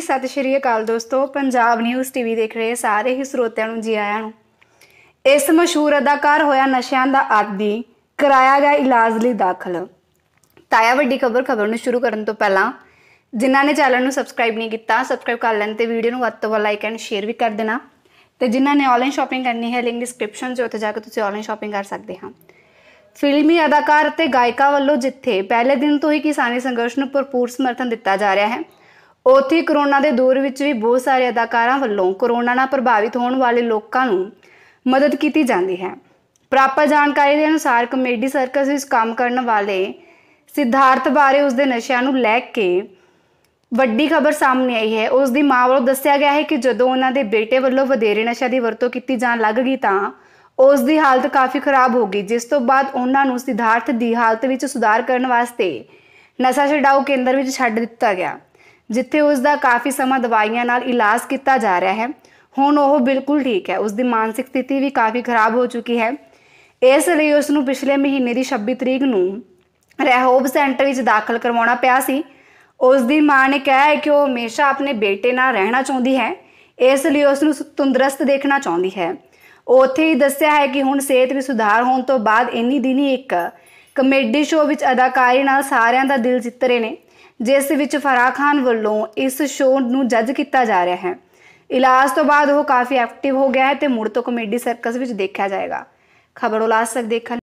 ਜੀ ਸਤਿ ਸ਼੍ਰੀ ਅਕਾਲ ਦੋਸਤੋ ਪੰਜਾਬ ਨਿਊਜ਼ ਟੀਵੀ ਦੇਖ ਰਹੇ ਸਾਰੇ ਹੀ ਸਰੋਤਿਆਂ ਨੂੰ ਜੀ ਆਇਆਂ ਨੂੰ ਇਸ ਮਸ਼ਹੂਰ ਅਦਾਕਾਰ ਹੋਇਆ ਨਸ਼ਿਆਂ ਦਾ ਆਦੀ ਕਰਾਇਆ ਗਿਆ ਇਲਾਜ ਲਈ ਦਾਖਲ ਤਾਇਆ ਵੱਡੀ ਖਬਰ ਖਬਰ ਨੂੰ ਸ਼ੁਰੂ ਕਰਨ ਤੋਂ ਪਹਿਲਾਂ ਜਿਨ੍ਹਾਂ ਨੇ ਚੈਨਲ ਨੂੰ ਸਬਸਕ੍ਰਾਈਬ ਨਹੀਂ ਕੀਤਾ ਸਬਸਕ੍ਰਾਈਬ ਕਰ ਲੈਣ ਤੇ ਵੀਡੀਓ ਨੂੰ ਵੱਧ ਤੋਂ ਵੱਧ ਲਾਈਕ ਐਂਡ ਸ਼ੇਅਰ ਵੀ ਕਰ ਦੇਣਾ ਤੇ ਜਿਨ੍ਹਾਂ ਨੇ ਆਨਲਾਈਨ ਸ਼ਾਪਿੰਗ ਕਰਨੀ ਹੈ ਲਿੰਕ ਡਿਸਕ੍ਰਿਪਸ਼ਨ 'ਚ ਉੱਥੇ ਜਾ ਕੇ ਤੁਸੀਂ ਆਨਲਾਈਨ ਸ਼ਾਪਿੰਗ ਕਰ ਸਕਦੇ ਹਾਂ ਫਿਲਮੀ ਅਦਾਕਾਰ ਅਤੇ ਗਾਇਕਾ ਵੱਲੋਂ ਜਿੱਥੇ ਪਹਿਲੇ ਦਿਨ ਤੋਂ ਹੀ ਕਿਸਾਨੀ ਸੰਘਰਸ਼ ਨੂੰ ਭਰਪੂਰ ਸਮਰਥਨ ਦਿੱਤਾ ਜਾ ਰਿਹਾ ਹੈ ਉਥੇ ਕਰੋਨਾ ਦੇ ਦੌਰ ਵਿੱਚ ਵੀ ਬਹੁਤ ਸਾਰੇ ਅਦਾਕਾਰਾਂ ਵੱਲੋਂ ਕਰੋਨਾ ਨਾਲ ਪ੍ਰਭਾਵਿਤ ਹੋਣ ਵਾਲੇ ਲੋਕਾਂ ਨੂੰ ਮਦਦ ਕੀਤੀ ਜਾਂਦੀ ਹੈ ਪ੍ਰਾਪਤ ਜਾਣਕਾਰੀ ਦੇ ਅਨੁਸਾਰ ਕਮੇਡੀ ਸਰਕਸ ਵਿੱਚ ਕੰਮ ਕਰਨ ਵਾਲੇ ਸਿਧਾਰਥ ਬਾਰੇ ਉਸ ਦੇ ਨਸ਼ਿਆਂ ਨੂੰ ਲੈ ਕੇ ਵੱਡੀ ਖਬਰ ਸਾਹਮਣੇ ਆਈ ਹੈ ਉਸ ਦੀ ਮਾਂ ਵੱਲੋਂ ਦੱਸਿਆ ਗਿਆ ਹੈ ਕਿ ਜਦੋਂ ਉਹਨਾਂ ਦੇ ਬੇਟੇ ਵੱਲੋਂ ਵਧੇਰੇ ਨਸ਼ਾ ਦੀ ਵਰਤੋਂ ਕੀਤੀ ਜਾਣ ਲੱਗ ਗਈ ਤਾਂ ਉਸ ਦੀ ਹਾਲਤ ਕਾਫੀ ਖਰਾਬ ਹੋ ਗਈ ਜਿਸ ਤੋਂ ਬਾਅਦ ਉਹਨਾਂ ਨੂੰ ਸਿਧਾਰਥ ਦੀ ਹਾਲਤ ਵਿੱਚ ਸੁਧਾਰ ਕਰਨ ਵਾਸਤੇ ਨਸ਼ਾ ਛਡਾਓ ਕੇਂਦਰ ਵਿੱਚ ਛੱਡ ਦਿੱਤਾ ਗਿਆ ਜਿੱਥੇ ਉਸ ਦਾ ਕਾਫੀ ਸਮਾਂ ਦਵਾਈਆਂ ਨਾਲ ਇਲਾਜ ਕੀਤਾ ਜਾ ਰਿਹਾ ਹੈ ਹੁਣ ਉਹ ਬਿਲਕੁਲ ਠੀਕ ਹੈ ਉਸ ਦੀ ਮਾਨਸਿਕ ਸਥਿਤੀ ਵੀ ਕਾਫੀ ਖਰਾਬ ਹੋ ਚੁੱਕੀ ਹੈ ਇਸ ਲਈ ਉਸ ਨੂੰ ਪਿਛਲੇ ਮਹੀਨੇ ਦੀ 26 ਤਰੀਕ ਨੂੰ ਰਹਿੋਬ ਸੈਂਟਰ ਵਿੱਚ ਦਾਖਲ ਕਰਵਾਉਣਾ ਪਿਆ ਸੀ ਉਸ ਦੀ ਮਾਂ ਨੇ ਕਿਹਾ ਹੈ ਕਿ ਉਹ ਹਮੇਸ਼ਾ ਆਪਣੇ ਬੇਟੇ ਨਾਲ ਰਹਿਣਾ ਚਾਹੁੰਦੀ ਹੈ ਇਸ ਲਈ ਉਸ ਨੂੰ ਤੰਦਰੁਸਤ ਦੇਖਣਾ ਚਾਹੁੰਦੀ ਹੈ ਉੱਥੇ ਹੀ ਦੱਸਿਆ ਹੈ ਕਿ ਹੁਣ ਸਿਹਤ ਵੀ ਸੁਧਾਰ ਹੋਣ ਤੋਂ ਬਾਅਦ ਇੰਨੀ ਦਿਨੀ ਇੱਕ ਕਮੇਡੀ ਸ਼ੋਅ ਵਿੱਚ ਅਦਾਕਾਰੀ ਨਾਲ ਸਾਰਿਆਂ ਦਾ ਦਿਲ ਜਿੱਤ ਰਹੇ ਨੇ ਜਿਸ ਵਿੱਚ ਫਰਾਹ ਖਾਨ ਵੱਲੋਂ ਇਸ ਸ਼ੋਅ ਨੂੰ ਜੱਜ ਕੀਤਾ ਜਾ ਰਿਹਾ ਹੈ ਇਲਾਜ ਤੋਂ ਬਾਅਦ ਉਹ ਕਾਫੀ ਐਕਟਿਵ ਹੋ ਗਿਆ ਹੈ ਤੇ ਮੁੜ ਤੋਂ ਕਮੇਡੀ ਸਰਕਸ ਵਿੱਚ ਦੇਖਿਆ ਜਾਏਗਾ ਖਬਰ ਉਲਾਸ ਦੇਖਣ